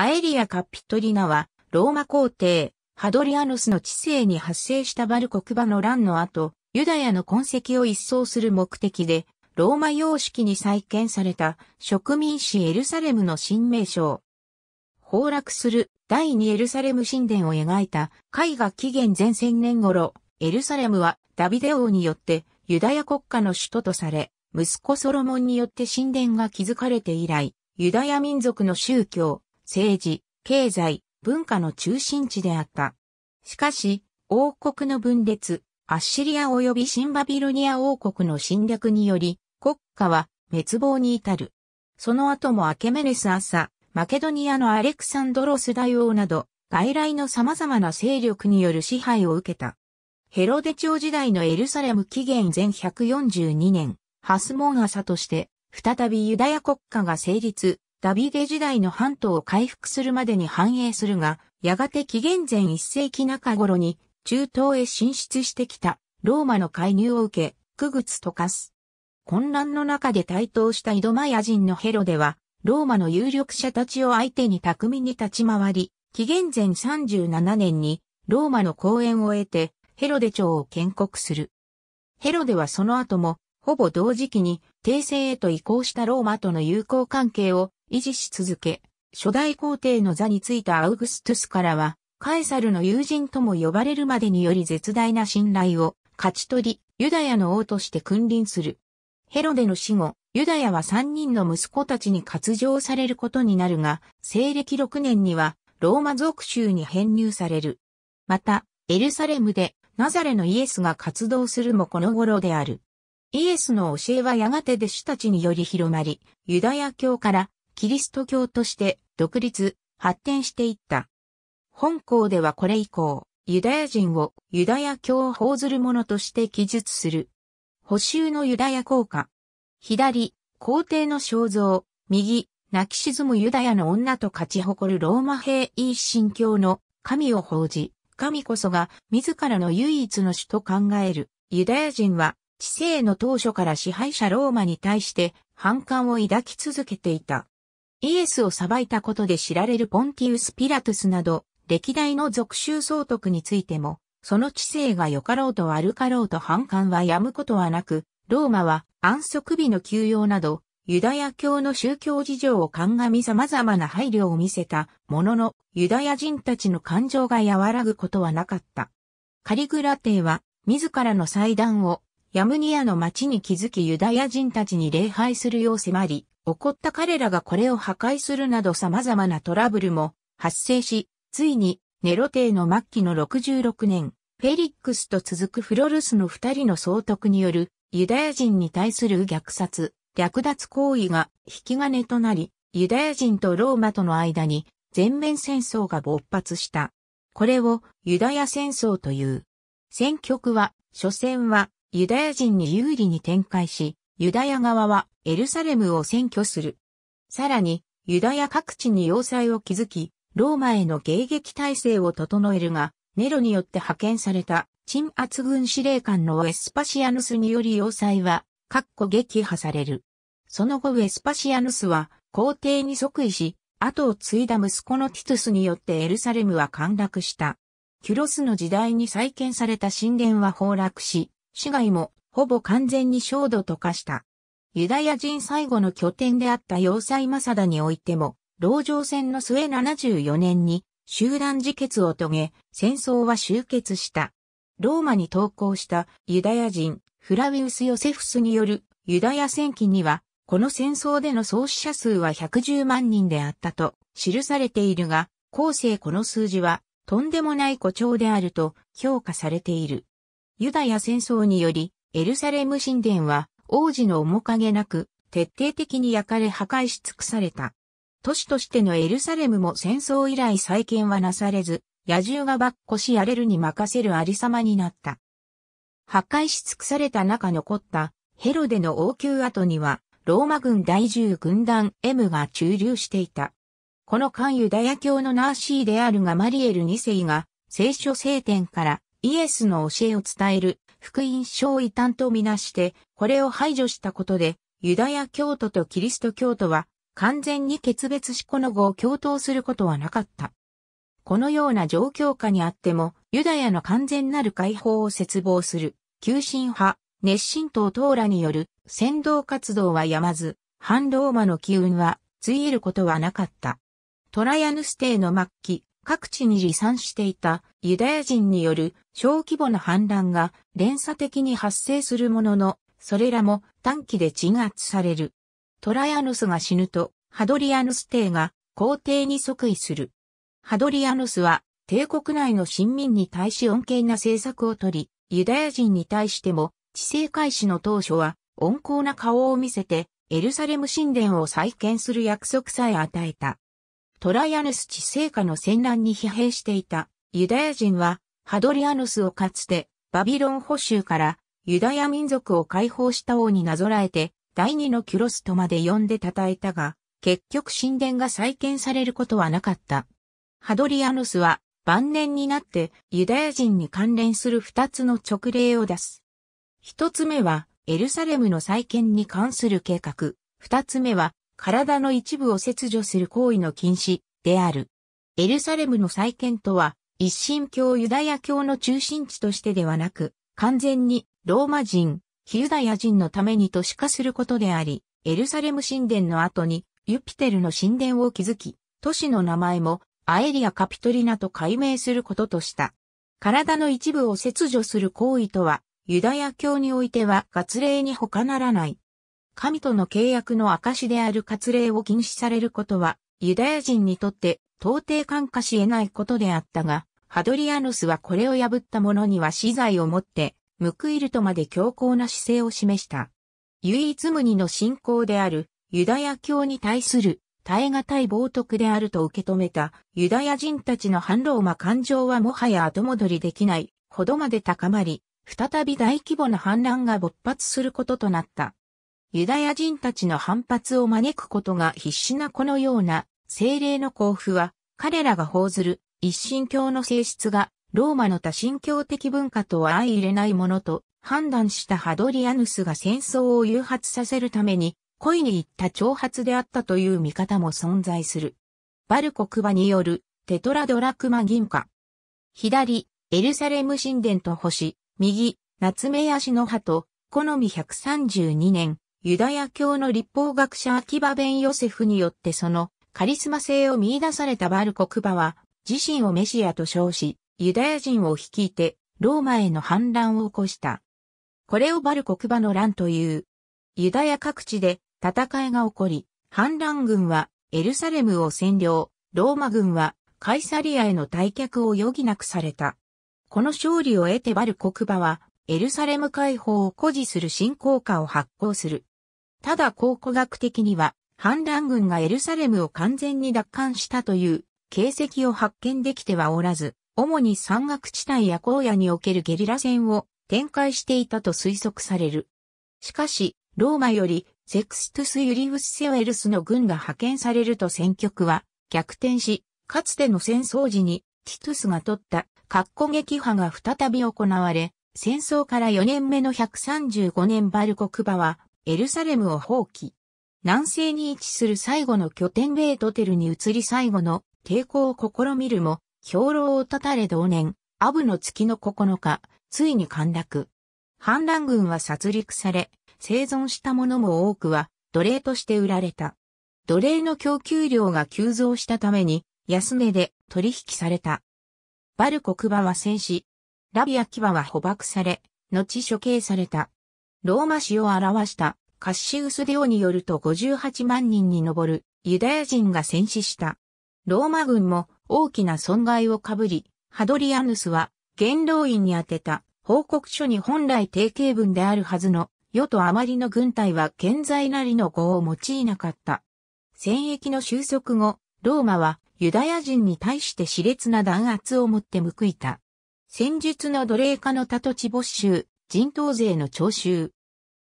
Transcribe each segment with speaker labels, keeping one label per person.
Speaker 1: アエリア・カピトリナは、ローマ皇帝、ハドリアヌスの治世に発生したバルコクバの乱の後、ユダヤの痕跡を一掃する目的で、ローマ様式に再建された植民地エルサレムの新名称。崩落する第二エルサレム神殿を描いた絵画紀元前千年頃、エルサレムはダビデ王によってユダヤ国家の首都とされ、息子ソロモンによって神殿が築かれて以来、ユダヤ民族の宗教、政治、経済、文化の中心地であった。しかし、王国の分裂、アッシリア及びシンバビルニア王国の侵略により、国家は滅亡に至る。その後もアケメネス朝、マケドニアのアレクサンドロス大王など、外来の様々な勢力による支配を受けた。ヘロデ朝時代のエルサレム紀元前142年、ハスモン朝として、再びユダヤ国家が成立、ダビデ時代の半島を回復するまでに繁栄するが、やがて紀元前1世紀中頃に中東へ進出してきたローマの介入を受け、区別溶かす。混乱の中で台頭したイドマヤ人のヘロでは、ローマの有力者たちを相手に巧みに立ち回り、紀元前37年にローマの公演を得てヘロデ朝を建国する。ヘロデはその後も、ほぼ同時期に帝政へと移行したローマとの友好関係を維持し続け、初代皇帝の座についたアウグストゥスからは、カエサルの友人とも呼ばれるまでにより絶大な信頼を勝ち取り、ユダヤの王として君臨する。ヘロデの死後、ユダヤは三人の息子たちに割譲されることになるが、西暦6年にはローマ属州に編入される。また、エルサレムでナザレのイエスが活動するもこの頃である。イエスの教えはやがて弟子たちにより広まり、ユダヤ教からキリスト教として独立、発展していった。本校ではこれ以降、ユダヤ人をユダヤ教を報ずる者として記述する。補修のユダヤ効果。左、皇帝の肖像。右、泣き沈むユダヤの女と勝ち誇るローマ兵一神教の神を報じ、神こそが自らの唯一の主と考える。ユダヤ人は知性の当初から支配者ローマに対して反感を抱き続けていた。イエスを裁いたことで知られるポンティウス・ピラトゥスなど、歴代の俗州総督についても、その知性が良かろうと悪かろうと反感はやむことはなく、ローマは安息日の休養など、ユダヤ教の宗教事情を鑑み様々な配慮を見せたものの、ユダヤ人たちの感情が和らぐことはなかった。カリグラ帝は、自らの祭壇をヤムニアの町に築きユダヤ人たちに礼拝するよう迫り、起こった彼らがこれを破壊するなど様々なトラブルも発生し、ついにネロ帝の末期の66年、フェリックスと続くフロルスの二人の総督によるユダヤ人に対する虐殺、略奪行為が引き金となり、ユダヤ人とローマとの間に全面戦争が勃発した。これをユダヤ戦争という。戦局は、所詮はユダヤ人に有利に展開し、ユダヤ側はエルサレムを占拠する。さらに、ユダヤ各地に要塞を築き、ローマへの迎撃体制を整えるが、ネロによって派遣された鎮圧軍司令官のウェスパシアヌスにより要塞は、各個撃破される。その後ウェスパシアヌスは皇帝に即位し、後を継いだ息子のティトゥスによってエルサレムは陥落した。キュロスの時代に再建された神殿は崩落し、市街もほぼ完全に焦土と化した。ユダヤ人最後の拠点であった要塞マサダにおいても、籠城戦の末74年に集団自決を遂げ、戦争は終結した。ローマに投降したユダヤ人フラウィウス・ヨセフスによるユダヤ戦記には、この戦争での創始者数は110万人であったと記されているが、後世この数字はとんでもない誇張であると評価されている。ユダヤ戦争によりエルサレム神殿は王子の面影なく徹底的に焼かれ破壊し尽くされた。都市としてのエルサレムも戦争以来再建はなされず、野獣がばっこしやれるに任せるありさまになった。破壊し尽くされた中残ったヘロデの王宮跡には、ローマ軍第10軍団 M が駐留していた。この間ユダヤ教のナーシーであるがマリエル2世が聖書聖典からイエスの教えを伝える福音書を異端とみなして、これを排除したことで、ユダヤ教徒とキリスト教徒は完全に決別しこの後を共闘することはなかった。このような状況下にあっても、ユダヤの完全なる解放を絶望する、急進派、熱心党等らによる先導活動はやまず、反ローマの機運は、ついえることはなかった。トラヤヌス帝の末期、各地に離散していたユダヤ人による小規模な反乱が連鎖的に発生するものの、それらも短期で鎮圧される。トラヤヌスが死ぬと、ハドリアヌス帝が皇帝に即位する。ハドリアヌスは帝国内の臣民に対し恩恵な政策をとり、ユダヤ人に対しても、治世開始の当初は温厚な顔を見せて、エルサレム神殿を再建する約束さえ与えた。トライアヌス地政下の戦乱に疲弊していたユダヤ人はハドリアヌスをかつてバビロン捕囚からユダヤ民族を解放した王になぞらえて第二のキュロスとまで呼んで称えたが結局神殿が再建されることはなかった。ハドリアヌスは晩年になってユダヤ人に関連する二つの直令を出す。一つ目はエルサレムの再建に関する計画。二つ目は体の一部を切除する行為の禁止である。エルサレムの再建とは、一神教ユダヤ教の中心地としてではなく、完全にローマ人、ユダヤ人のために都市化することであり、エルサレム神殿の後にユピテルの神殿を築き、都市の名前もアエリア・カピトリナと改名することとした。体の一部を切除する行為とは、ユダヤ教においては割礼に他ならない。神との契約の証である割礼を禁止されることは、ユダヤ人にとって到底感化し得ないことであったが、ハドリアヌスはこれを破った者には死罪をもって、報いるとまで強硬な姿勢を示した。唯一無二の信仰であるユダヤ教に対する耐え難い冒涜であると受け止めたユダヤ人たちの反ローマ感情はもはや後戻りできないほどまで高まり、再び大規模な反乱が勃発することとなった。ユダヤ人たちの反発を招くことが必死なこのような精霊の交付は、彼らが報ずる一神教の性質がローマの多神教的文化とは相入れないものと判断したハドリアヌスが戦争を誘発させるために恋に行った挑発であったという見方も存在する。バルコクバによるテトラドラクマ銀貨。左、エルサレム神殿と星、右、ナツメヤシの葉と、好み132年、ユダヤ教の立法学者アキバ・ベン・ヨセフによってそのカリスマ性を見出されたバルコクバは自身をメシアと称し、ユダヤ人を率いてローマへの反乱を起こした。これをバルコクバの乱という。ユダヤ各地で戦いが起こり、反乱軍はエルサレムを占領、ローマ軍はカイサリアへの退却を余儀なくされた。この勝利を得てバルコクバはエルサレム解放を誇示する新効果を発行する。ただ考古学的には、反乱軍がエルサレムを完全に奪還したという形跡を発見できてはおらず、主に山岳地帯や荒野におけるゲリラ戦を展開していたと推測される。しかし、ローマよりセクストゥス・ユリウス・セウエルスの軍が派遣されると戦局は逆転し、かつての戦争時にティトゥスが取った格好撃破が再び行われ、戦争から4年目の135年バルコクバはエルサレムを放棄。南西に位置する最後の拠点ベイトテルに移り最後の抵抗を試みるも、兵糧を断たれ同年、アブの月の9日、ついに陥落。反乱軍は殺戮され、生存した者も多くは奴隷として売られた。奴隷の供給量が急増したために、安値で取引された。バルコクバは戦死。ラビアキバは捕獲され、後処刑された。ローマ史を表したカッシウス・デオによると58万人に上るユダヤ人が戦死した。ローマ軍も大きな損害をかぶり、ハドリアヌスは元老院に宛てた報告書に本来定型文であるはずの世とあまりの軍隊は現在なりの語を用いなかった。戦役の収束後、ローマはユダヤ人に対して熾烈な弾圧をもって報いた。戦術の奴隷化の他土地没収、人頭税の徴収。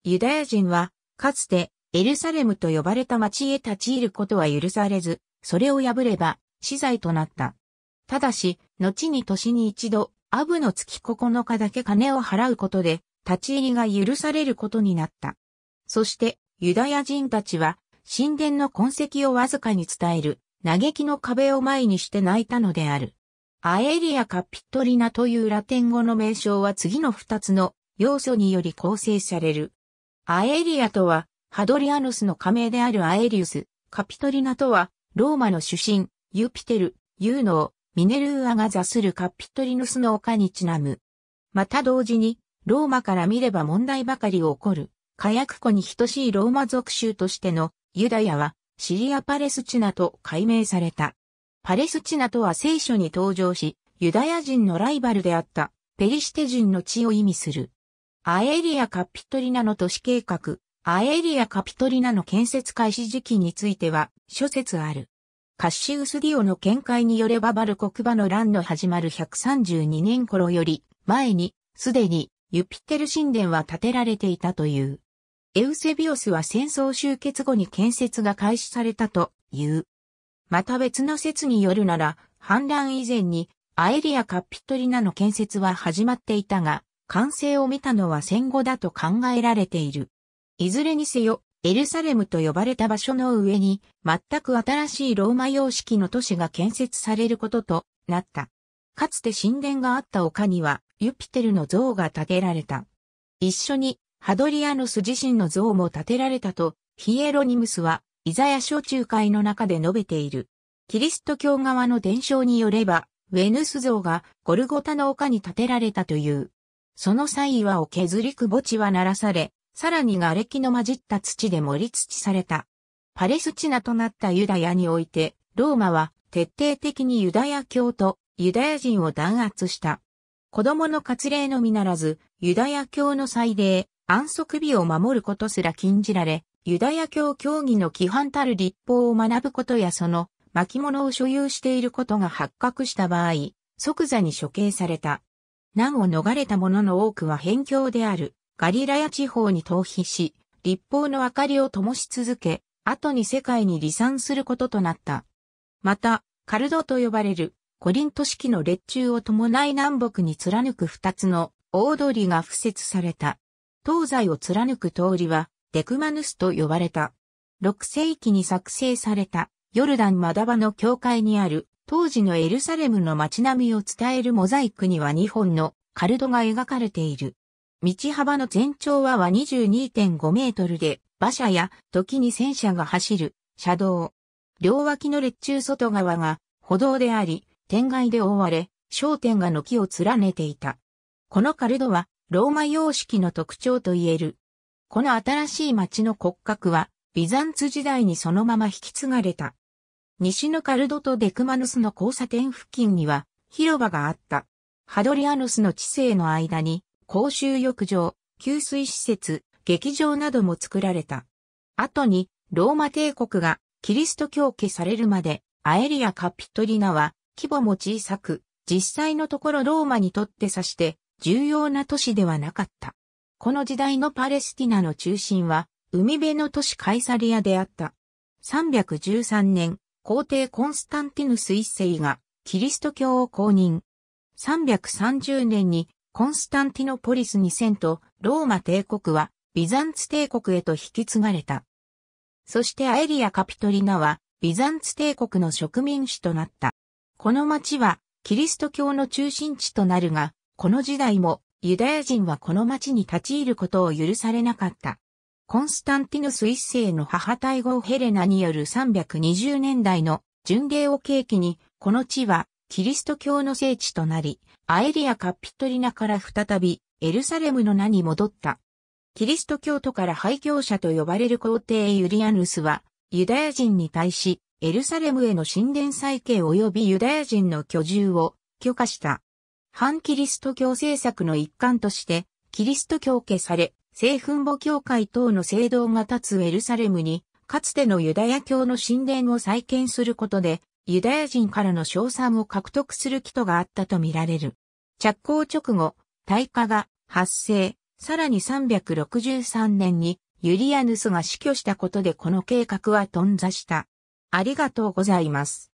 Speaker 1: ユダヤ人は、かつて、エルサレムと呼ばれた町へ立ち入ることは許されず、それを破れば、死罪となった。ただし、後に年に一度、アブの月9日だけ金を払うことで、立ち入りが許されることになった。そして、ユダヤ人たちは、神殿の痕跡をわずかに伝える、嘆きの壁を前にして泣いたのである。アエリア・カピットリナというラテン語の名称は次の二つの要素により構成される。アエリアとは、ハドリアヌスの加盟であるアエリウス、カピトリナとは、ローマの主神、ユピテル、ユーノー、ミネルーアが座するカピトリヌスの丘にちなむ。また同時に、ローマから見れば問題ばかり起こる、火薬庫に等しいローマ属州としてのユダヤは、シリア・パレスチナと改名された。パレスチナとは聖書に登場し、ユダヤ人のライバルであった、ペリシテ人の地を意味する。アエリア・カピトリナの都市計画、アエリア・カピトリナの建設開始時期については諸説ある。カッシウス・ディオの見解によればバル国場の乱の始まる132年頃より前にすでにユピテル神殿は建てられていたという。エウセビオスは戦争終結後に建設が開始されたという。また別の説によるなら、反乱以前にアエリア・カピトリナの建設は始まっていたが、完成を見たのは戦後だと考えられている。いずれにせよ、エルサレムと呼ばれた場所の上に、全く新しいローマ様式の都市が建設されることとなった。かつて神殿があった丘には、ユピテルの像が建てられた。一緒に、ハドリアヌス自身の像も建てられたと、ヒエロニムスは、イザヤ書中会の中で述べている。キリスト教側の伝承によれば、ウェヌス像がゴルゴタの丘に建てられたという。その際岩を削りくぼ地は鳴らされ、さらに瓦礫の混じった土で盛り土された。パレスチナとなったユダヤにおいて、ローマは徹底的にユダヤ教とユダヤ人を弾圧した。子供の割礼のみならず、ユダヤ教の祭礼、安息日を守ることすら禁じられ、ユダヤ教教義の規範たる立法を学ぶことやその巻物を所有していることが発覚した場合、即座に処刑された。難を逃れた者の多くは辺境であるガリラヤ地方に逃避し、立法の明かりを灯し続け、後に世界に離散することとなった。また、カルドと呼ばれるコリント式の列柱を伴い南北に貫く二つの大通りが付設された。東西を貫く通りはデクマヌスと呼ばれた。6世紀に作成されたヨルダンマダバの教会にある当時のエルサレムの街並みを伝えるモザイクには2本のカルドが描かれている。道幅の全長はは22.5メートルで、馬車や時に戦車が走る車道。両脇の列柱外側が歩道であり、天外で覆われ、商店が軒を連ねていた。このカルドはローマ様式の特徴と言える。この新しい街の骨格は、ビザンツ時代にそのまま引き継がれた。西のカルドとデクマヌスの交差点付近には広場があった。ハドリアヌスの知性の間に公衆浴場、給水施設、劇場なども作られた。後にローマ帝国がキリスト教家されるまでアエリア・カピトリナは規模も小さく、実際のところローマにとって指して重要な都市ではなかった。この時代のパレスティナの中心は海辺の都市カイサリアであった。313年、皇帝コンスタンティヌス一世がキリスト教を公認。330年にコンスタンティノポリス2000とローマ帝国はビザンツ帝国へと引き継がれた。そしてアエリア・カピトリナはビザンツ帝国の植民地となった。この町はキリスト教の中心地となるが、この時代もユダヤ人はこの町に立ち入ることを許されなかった。コンスタンティヌス一世の母体号ヘレナによる320年代の巡礼を契機に、この地はキリスト教の聖地となり、アエリア・カピトリナから再びエルサレムの名に戻った。キリスト教徒から廃教者と呼ばれる皇帝ユリアヌスは、ユダヤ人に対し、エルサレムへの神殿再建及びユダヤ人の居住を許可した。反キリスト教政策の一環として、キリスト教化され、聖墳墓教会等の聖堂が立つエルサレムに、かつてのユダヤ教の神殿を再建することで、ユダヤ人からの賞賛を獲得する気とがあったとみられる。着工直後、大火が発生、さらに363年にユリアヌスが死去したことでこの計画は頓挫した。ありがとうございます。